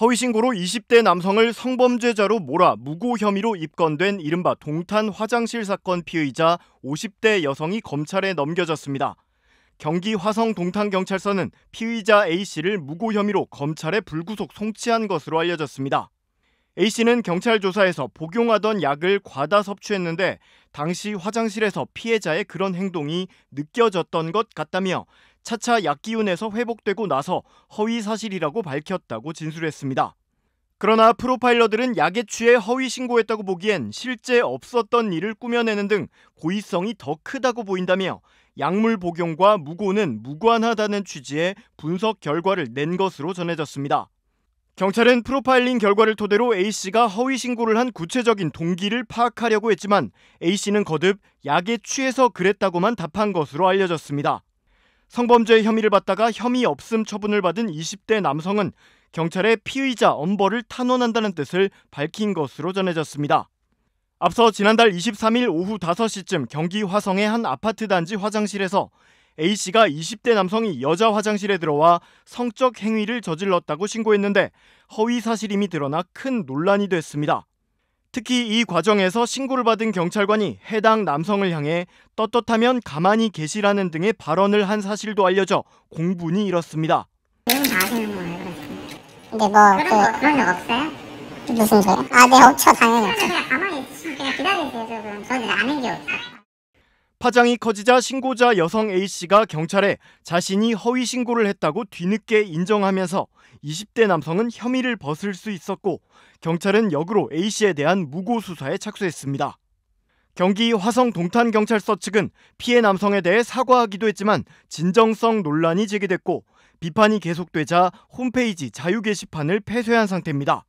허위신고로 20대 남성을 성범죄자로 몰아 무고 혐의로 입건된 이른바 동탄 화장실 사건 피의자 50대 여성이 검찰에 넘겨졌습니다. 경기 화성 동탄경찰서는 피의자 A씨를 무고 혐의로 검찰에 불구속 송치한 것으로 알려졌습니다. A씨는 경찰 조사에서 복용하던 약을 과다 섭취했는데 당시 화장실에서 피해자의 그런 행동이 느껴졌던 것 같다며 차차 약기운에서 회복되고 나서 허위 사실이라고 밝혔다고 진술했습니다. 그러나 프로파일러들은 약에 취해 허위 신고했다고 보기엔 실제 없었던 일을 꾸며내는 등 고의성이 더 크다고 보인다며 약물 복용과 무고는 무관하다는 취지의 분석 결과를 낸 것으로 전해졌습니다. 경찰은 프로파일링 결과를 토대로 A씨가 허위 신고를 한 구체적인 동기를 파악하려고 했지만 A씨는 거듭 약에 취해서 그랬다고만 답한 것으로 알려졌습니다. 성범죄 혐의를 받다가 혐의 없음 처분을 받은 20대 남성은 경찰에 피의자 엄벌을 탄원한다는 뜻을 밝힌 것으로 전해졌습니다. 앞서 지난달 23일 오후 5시쯤 경기 화성의 한 아파트 단지 화장실에서 A씨가 20대 남성이 여자 화장실에 들어와 성적 행위를 저질렀다고 신고했는데 허위 사실임이 드러나 큰 논란이 됐습니다. 특히 이 과정에서 신고를 받은 경찰관이 해당 남성을 향해 떳떳하면 가만히 계시라는 등의 발언을 한 사실도 알려져 공분이 일었습니다. 네, 근데 뭐 그런 그, 거 그런 적 없어요? 무슨 소리? 아네 없죠 당연히. 그냥 가만히 있으면 그냥 기다리세요. 저는 저는 아는 게 없어요. 파장이 커지자 신고자 여성 A씨가 경찰에 자신이 허위 신고를 했다고 뒤늦게 인정하면서 20대 남성은 혐의를 벗을 수 있었고 경찰은 역으로 A씨에 대한 무고 수사에 착수했습니다. 경기 화성 동탄경찰서 측은 피해 남성에 대해 사과하기도 했지만 진정성 논란이 제기됐고 비판이 계속되자 홈페이지 자유 게시판을 폐쇄한 상태입니다.